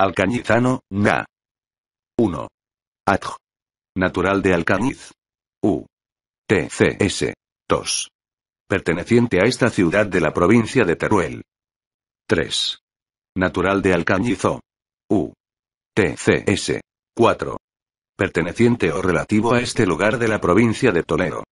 Alcañizano, Na. 1. Atj. Natural de Alcañiz. U. TCS. 2. Perteneciente a esta ciudad de la provincia de Teruel. 3. Natural de Alcañizo. U. TCS. 4. Perteneciente o relativo a este lugar de la provincia de Toledo.